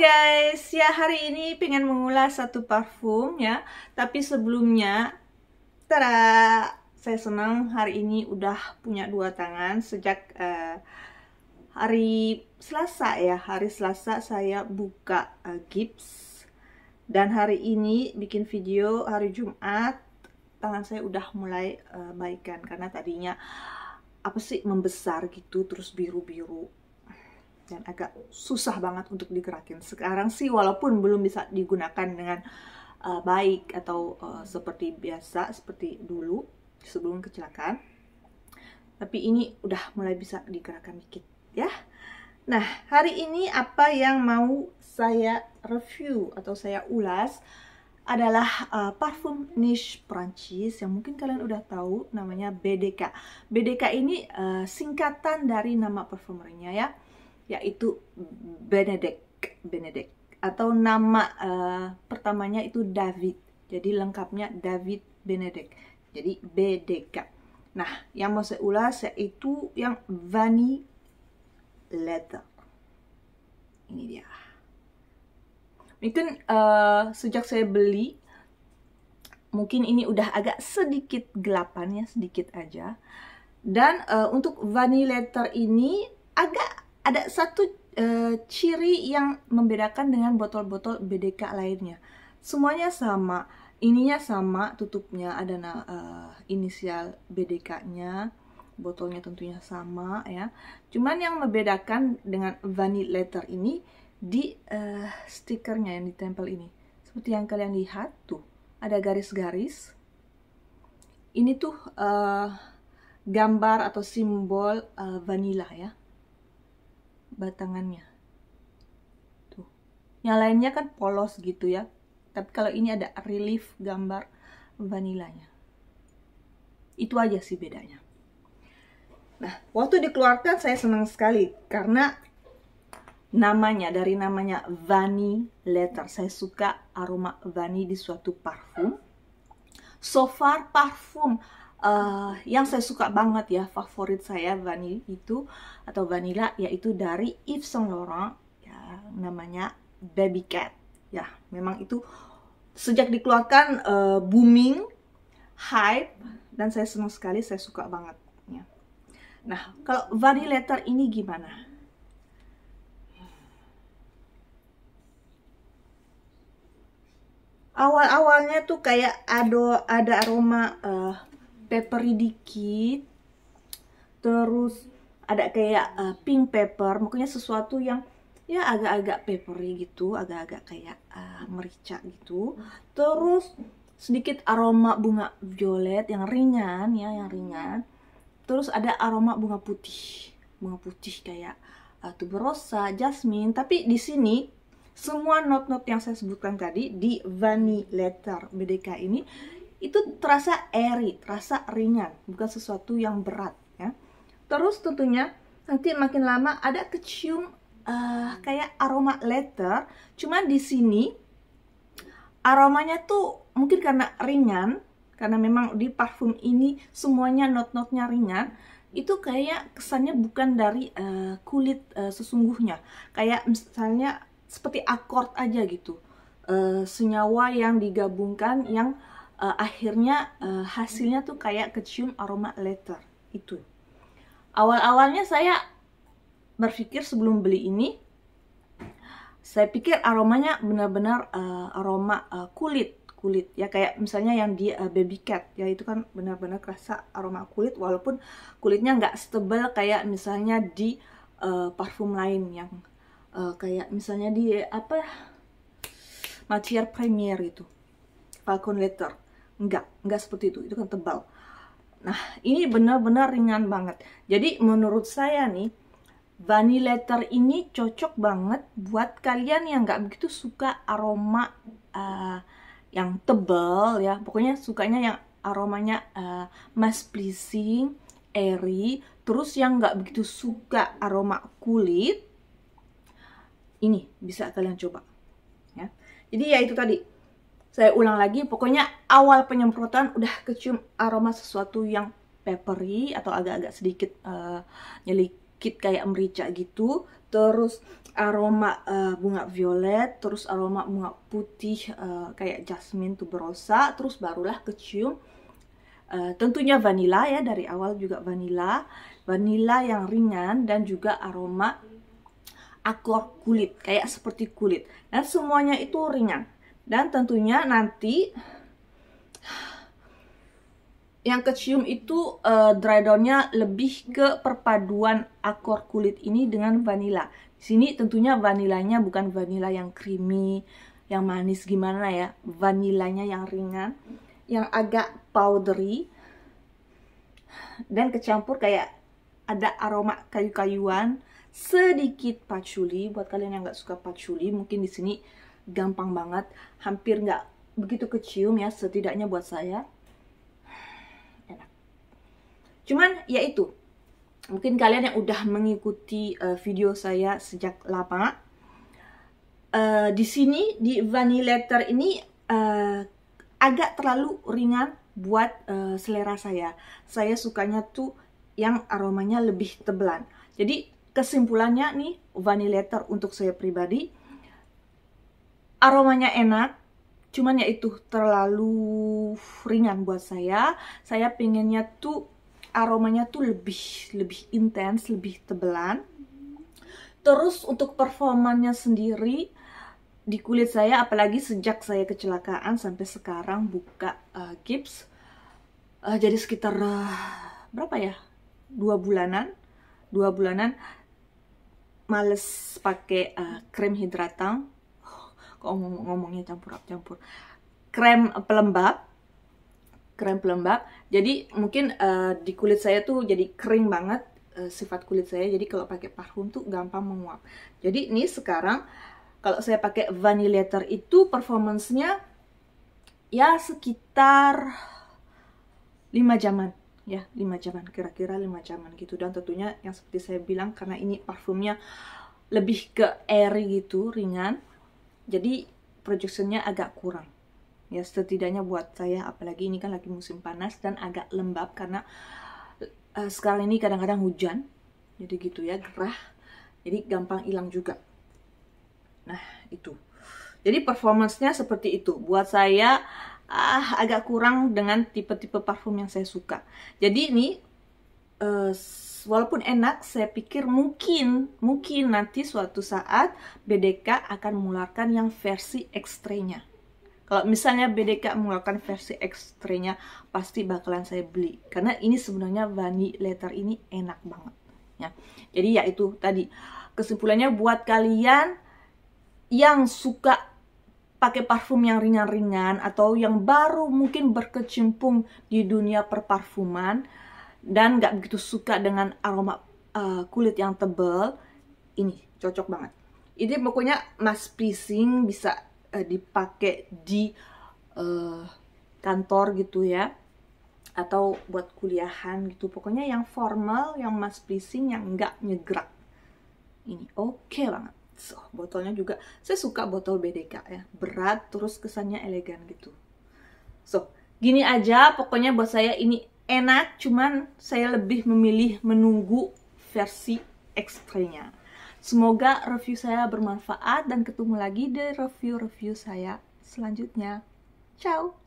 guys, ya hari ini pengen mengulas satu parfum ya Tapi sebelumnya, tada, saya senang hari ini udah punya dua tangan Sejak uh, hari Selasa ya, hari Selasa saya buka uh, Gips Dan hari ini bikin video hari Jumat Tangan saya udah mulai uh, baikan karena tadinya apa sih membesar gitu terus biru-biru dan agak susah banget untuk digerakin. Sekarang sih walaupun belum bisa digunakan dengan uh, baik atau uh, seperti biasa seperti dulu sebelum kecelakaan. Tapi ini udah mulai bisa digerakkan dikit ya. Nah, hari ini apa yang mau saya review atau saya ulas adalah uh, parfum niche Prancis yang mungkin kalian udah tahu namanya BDK. BDK ini uh, singkatan dari nama parfumernya ya yaitu Benedek Benedek atau nama uh, pertamanya itu David. Jadi lengkapnya David Benedek Jadi BDK. Nah, yang mau saya ulas yaitu yang Vani Letter. Ini dia. Mungkin uh, kan, eh, sejak saya beli, mungkin ini udah agak sedikit gelapannya, sedikit aja. Dan uh, untuk Vani Letter ini agak ada satu uh, ciri yang membedakan dengan botol-botol BDK lainnya. Semuanya sama, ininya sama, tutupnya ada uh, inisial BDK-nya, botolnya tentunya sama ya. Cuman yang membedakan dengan vanilla letter ini di uh, stikernya yang ditempel ini. Seperti yang kalian lihat tuh, ada garis-garis. Ini tuh uh, gambar atau simbol uh, vanilla ya batangannya. Tuh. Yang lainnya kan polos gitu ya. Tapi kalau ini ada relief gambar vanilanya. Itu aja sih bedanya. Nah, waktu dikeluarkan saya senang sekali karena namanya dari namanya vani Letter. Saya suka aroma vani di suatu parfum. So far parfum uh, yang saya suka banget ya favorit saya vanilla itu atau vanilla yaitu dari Yves Saint Laurent ya namanya Baby Cat ya memang itu sejak dikeluarkan uh, booming hype dan saya senang sekali saya suka banget ya. Nah, kalau vanilla letter ini gimana? awal-awalnya tuh kayak ada ada aroma uh, peppery dikit terus ada kayak uh, pink pepper makanya sesuatu yang ya agak-agak peppery gitu agak-agak kayak uh, merica gitu terus sedikit aroma bunga violet yang ringan ya yang ringan terus ada aroma bunga putih bunga putih kayak uh, tuberosa jasmine tapi di sini semua not-not yang saya sebutkan tadi di Vani Letter BDK ini itu terasa airy, terasa ringan, bukan sesuatu yang berat ya. Terus tentunya nanti makin lama ada kecium uh, kayak aroma leather, cuman di sini aromanya tuh mungkin karena ringan, karena memang di parfum ini semuanya not-notnya ringan, itu kayak kesannya bukan dari uh, kulit uh, sesungguhnya kayak misalnya seperti akord aja gitu uh, senyawa yang digabungkan yang uh, akhirnya uh, hasilnya tuh kayak kecium aroma letter itu awal-awalnya saya berpikir sebelum beli ini saya pikir aromanya benar-benar uh, aroma uh, kulit kulit ya kayak misalnya yang di uh, baby cat ya itu kan benar-benar kerasa aroma kulit walaupun kulitnya nggak setebal kayak misalnya di uh, parfum lain yang uh, kayak misalnya di apa matiar Premier itu Falcon Letter Enggak, enggak seperti itu. Itu kan tebal. Nah, ini benar-benar ringan banget. Jadi menurut saya nih, vanilla letter ini cocok banget buat kalian yang nggak begitu suka aroma uh, yang tebal ya. Pokoknya sukanya yang aromanya uh, mass pleasing, airy, terus yang nggak begitu suka aroma kulit. Ini bisa kalian coba ya. Jadi ya itu tadi saya ulang lagi, pokoknya awal penyemprotan udah kecium aroma sesuatu yang peppery atau agak-agak sedikit uh, eh, nyelikit kayak merica gitu. Terus aroma uh, bunga violet, terus aroma bunga putih uh, kayak jasmine tuberosa, terus barulah kecium Uh, tentunya vanilla ya dari awal juga vanilla vanilla yang ringan dan juga aroma akor kulit kayak seperti kulit dan semuanya itu ringan dan tentunya nanti yang kecium itu uh, dry downnya lebih ke perpaduan akor kulit ini dengan vanilla. Di sini tentunya vanilanya bukan vanila yang creamy, yang manis gimana ya, vanilanya yang ringan, yang agak powdery dan kecampur kayak ada aroma kayu-kayuan, sedikit patchouli. buat kalian yang nggak suka patchouli, mungkin di sini gampang banget hampir nggak begitu kecium ya setidaknya buat saya enak cuman yaitu mungkin kalian yang udah mengikuti uh, video saya sejak lama uh, di sini di vanilletter ini uh, agak terlalu ringan buat uh, selera saya saya sukanya tuh yang aromanya lebih tebelan jadi kesimpulannya nih vanilletter untuk saya pribadi aromanya enak cuman ya itu terlalu ringan buat saya saya pengennya tuh aromanya tuh lebih lebih intens lebih tebelan terus untuk performanya sendiri di kulit saya apalagi sejak saya kecelakaan sampai sekarang buka uh, gips uh, jadi sekitar uh, berapa ya dua bulanan dua bulanan males pakai uh, krim hidratan kok ngom ngomongnya campur-campur krem pelembab krem pelembab jadi mungkin uh, di kulit saya tuh jadi kering banget uh, sifat kulit saya jadi kalau pakai parfum tuh gampang menguap jadi ini sekarang kalau saya pakai vanilator itu performancenya ya sekitar 5 jaman ya 5 jaman kira-kira 5 jaman gitu dan tentunya yang seperti saya bilang karena ini parfumnya lebih ke airy gitu ringan jadi projectionnya agak kurang ya setidaknya buat saya apalagi ini kan lagi musim panas dan agak lembab karena uh, sekarang ini kadang-kadang hujan jadi gitu ya gerah jadi gampang hilang juga nah itu jadi performancenya seperti itu buat saya ah agak kurang dengan tipe-tipe parfum yang saya suka jadi ini uh, walaupun enak, saya pikir mungkin, mungkin nanti suatu saat BDK akan mengeluarkan yang versi ekstrenya. Kalau misalnya BDK mengeluarkan versi ekstrenya, pasti bakalan saya beli. Karena ini sebenarnya Vani letter ini enak banget. Ya. Jadi ya itu tadi. Kesimpulannya buat kalian yang suka pakai parfum yang ringan-ringan atau yang baru mungkin berkecimpung di dunia perparfuman, dan gak begitu suka dengan aroma uh, kulit yang tebel ini cocok banget ini pokoknya mask pleasing bisa uh, dipakai di uh, kantor gitu ya atau buat kuliahan gitu pokoknya yang formal yang mask pleasing yang gak nyegrak ini oke okay banget so, botolnya juga saya suka botol BDK ya berat terus kesannya elegan gitu so gini aja pokoknya buat saya ini enak cuman saya lebih memilih menunggu versi ekstrinya semoga review saya bermanfaat dan ketemu lagi di review-review saya selanjutnya ciao